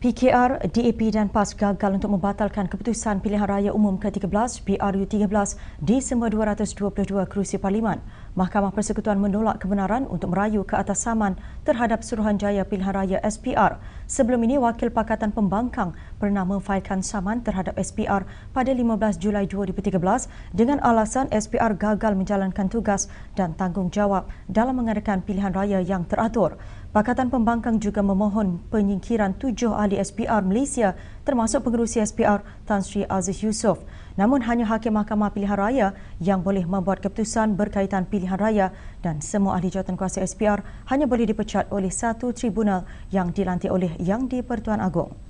PKR, DAP dan PAS gagal untuk membatalkan keputusan pilihan raya umum ke-13 PRU13 di semua 222 kerusi parlimen. Mahkamah Persekutuan menolak kebenaran untuk merayu ke atas saman terhadap Suruhanjaya Pilihan Raya SPR. Sebelum ini, Wakil Pakatan Pembangkang pernah memfailkan saman terhadap SPR pada 15 Julai 2013 dengan alasan SPR gagal menjalankan tugas dan tanggungjawab dalam mengadakan pilihan raya yang teratur. Pakatan Pembangkang juga memohon penyingkiran tujuh ahli SPR Malaysia termasuk pengerusi SPR Tan Sri Aziz Yusof. Namun hanya Hakim Mahkamah Pilihan Raya yang boleh membuat keputusan berkaitan pilihan raya dan semua ahli jawatan kuasa SPR hanya boleh dipecat oleh satu tribunal yang dilantik oleh Yang di-Pertuan Agong.